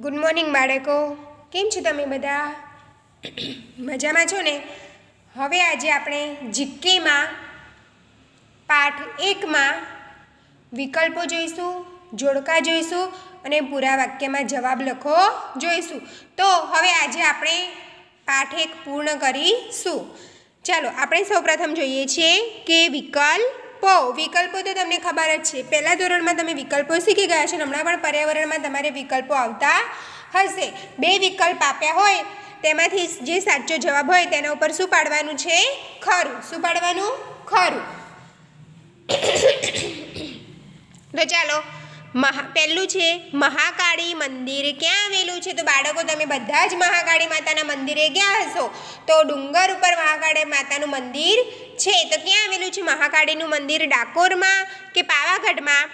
good morning બાળકો કેમ છો તમે બધા મજામાં છો ને હવે આજે આપણે જીકેમાં પાઠ એકમાં વિકલ્પો જોઈશું જોડકા જોઈશું અને પૂરા વાક્યમાં જવાબ લખો જોઈશું તો હવે આજે આપણે પાઠ એક પૂર્ણ કરીશું ચાલો આપણે સૌપ્રથમ જોઈએ છીએ કે વિકલ્પ પો વિકલ્પો તો તમને ખબર જ છે પહેલાં ધોરણમાં તમે વિકલ્પો શીખી ગયા છો હમણાં પણ પર્યાવરણમાં તમારે વિકલ્પો આવતા હશે બે વિકલ્પ આપ્યા હોય તેમાંથી જે સાચો જવાબ હોય તેના ઉપર શું પાડવાનું છે ખરું શું પાડવાનું ખરું તો ચાલો મહા પહેલું છે મહાકાળી મંદિર ક્યાં આવેલું છે તો બાળકો તમે બધા જ મહાકાળી માતાના મંદિરે ગયા હશો તો ડુંગર ઉપર મહાકાળી માતાનું મંદિર છે તો ક્યાં આવેલું છે મહાકાળીનું મંદિર ડાકોરમાં કે પાવાગઢમાં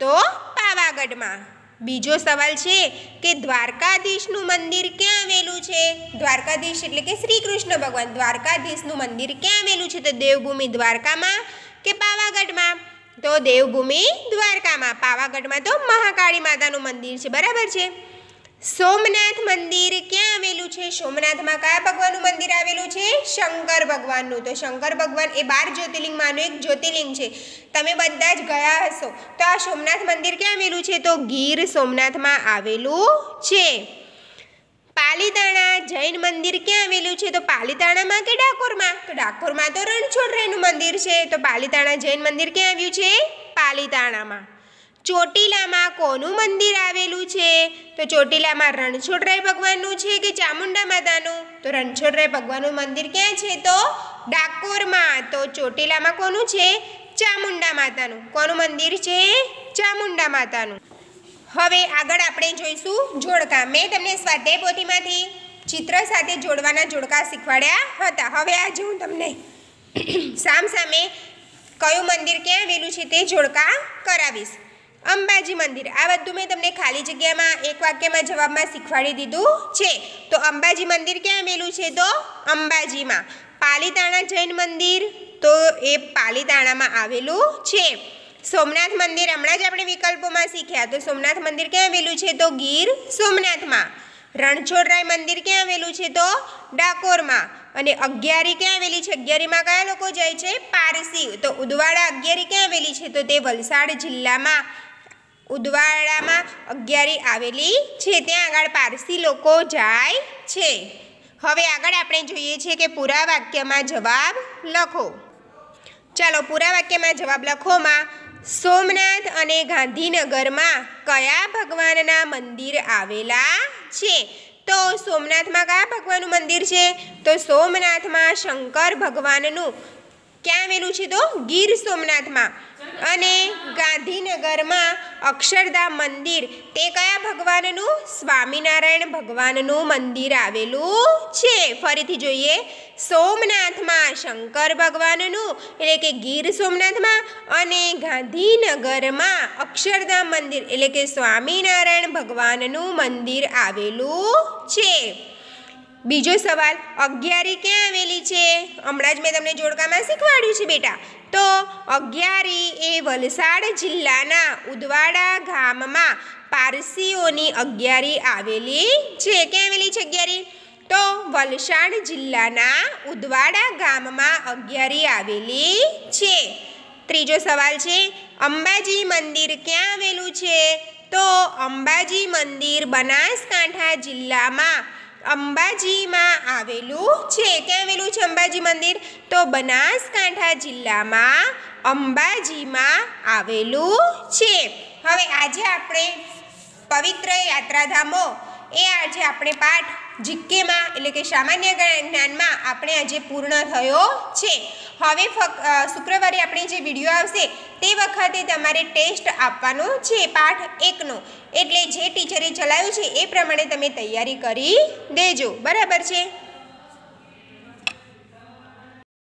તો પાવાગઢમાં બીજો સવાલ છે કે દ્વારકાધીશનું મંદિર ક્યાં આવેલું છે દ્વારકાધીશ એટલે કે શ્રી કૃષ્ણ ભગવાન દ્વારકાધીશનું મંદિર ક્યાં આવેલું છે તો દેવભૂમિ દ્વારકામાં કે પાવાગઢમાં તો દેવભૂમિ દ્વારકામાં પાવાગઢમાં તો મહાકાળી માતાનું મંદિર છે બરાબર છે સોમનાથ મંદિર ક્યાં આવેલું છે સોમનાથમાં કયા ભગવાનનું મંદિર આવેલું છે શંકર ભગવાનનું તો શંકર ભગવાન એ બાર જ્યોતિર્લિંગમાંનું એક જ્યોતિર્લિંગ છે તમે બધા જ ગયા હશો તો આ સોમનાથ મંદિર ક્યાં આવેલું છે તો ગીર સોમનાથમાં આવેલું છે પાલીતાણા જૈન મંદિર ક્યાં આવેલું છે તો પાલીતાણામાં કે ડાકોરમાં તો ડાકોરમાં તો રણછોડરાયનું મંદિર છે તો પાલીતાણા જૈન મંદિર ક્યાં આવ્યું છે પાલીતાણામાં ચોટીલામાં કોનું મંદિર આવેલું છે તો ચોટીલામાં રણછોડરાય ભગવાનનું છે કે ચામુંડા માતાનું તો રણછોડરાય ભગવાનનું મંદિર ક્યાં છે તો ડાકોરમાં તો ચોટીલામાં કોનું છે ચામુંડા માતાનું કોનું મંદિર છે ચામુંડા માતાનું હવે આગળ આપણે જોઈશું જોડકા મેં તમને સ્વાધ્યાય પોથીમાંથી ચિત્ર સાથે જોડવાના જોડકા શીખવાડ્યા હતા હવે આજે હું તમને સામ સામે કયું મંદિર ક્યાં આવેલું છે તે જોડકા કરાવીશ અંબાજી મંદિર આ બધું મેં તમને ખાલી જગ્યામાં એક વાક્યમાં જવાબમાં શીખવાડી દીધું છે તો અંબાજી મંદિર ક્યાં આવેલું છે તો અંબાજીમાં પાલીતાણા જૈન મંદિર તો એ પાલીતાણામાં આવેલું છે સોમનાથ મંદિર હમણાં જ આપણે વિકલ્પોમાં શીખ્યા તો સોમનાથ મંદિર ક્યાં આવેલું છે તો ગીર સોમનાથમાં રણછોડરાય મંદિર ક્યાં આવેલું છે તો ડાકોરમાં અને અગિયારી ક્યાં આવેલી છે અગિયારીમાં કયા લોકો જાય છે પારસી તો ઉદવાડા અગિયારી ક્યાં આવેલી છે તો તે વલસાડ જિલ્લામાં ઉદવાડામાં અગિયારી આવેલી છે ત્યાં આગળ પારસી લોકો જાય છે હવે આગળ આપણે જોઈએ છીએ કે પૂરા વાક્યમાં જવાબ લખો ચાલો પૂરા વાક્યમાં જવાબ લખોમાં સોમનાથ અને ગાંધીનગરમાં કયા ભગવાનના મંદિર આવેલા છે તો સોમનાથમાં કયા ભગવાનનું મંદિર છે તો સોમનાથમાં શંકર ભગવાનનું ક્યાં આવેલું છે તો ગીર સોમનાથમાં અને ગાંધીનગરમાં અક્ષરધામ મંદિર તે કયા ભગવાનનું સ્વામિનારાયણ ભગવાનનું મંદિર આવેલું છે ફરીથી જોઈએ સોમનાથમાં શંકર ભગવાનનું એટલે કે ગીર સોમનાથમાં અને ગાંધીનગરમાં અક્ષરધામ મંદિર એટલે કે સ્વામિનારાયણ ભગવાનનું મંદિર આવેલું છે બીજો સવાલ અગિયારી ક્યાં આવેલી છે હમણાં જ મેં તમને જોડકામાં શીખવાડ્યું છે બેટા તો અગિયારી એ વલસાડ જિલ્લાના ઉદવાડા ગામમાં પારસીઓની અગિયારી આવેલી છે ક્યાં આવેલી છે અગિયારી તો વલસાડ જિલ્લાના ઉદવાડા ગામમાં અગિયારી આવેલી છે ત્રીજો સવાલ છે અંબાજી મંદિર ક્યાં આવેલું છે તો અંબાજી મંદિર બનાસકાંઠા જિલ્લામાં અંબાજીમાં આવેલું છે ક્યાં આવેલું છે અંબાજી મંદિર તો બનાસકાંઠા જિલ્લામાં અંબાજીમાં આવેલું છે હવે આજે આપણે પવિત્ર યાત્રાધામો એ આજે આપણે પાઠ જીકેમાં એટલે કે સામાન્ય જ્ઞાનમાં આપણે આજે પૂર્ણ થયો છે હવે શુક્રવારે આપણે જે વિડીયો આવશે તે વખતે તમારે ટેસ્ટ આપવાનો છે પાઠ એકનો એટલે જે ટીચરે ચલાવ્યું છે એ પ્રમાણે તમે તૈયારી કરી દેજો બરાબર છે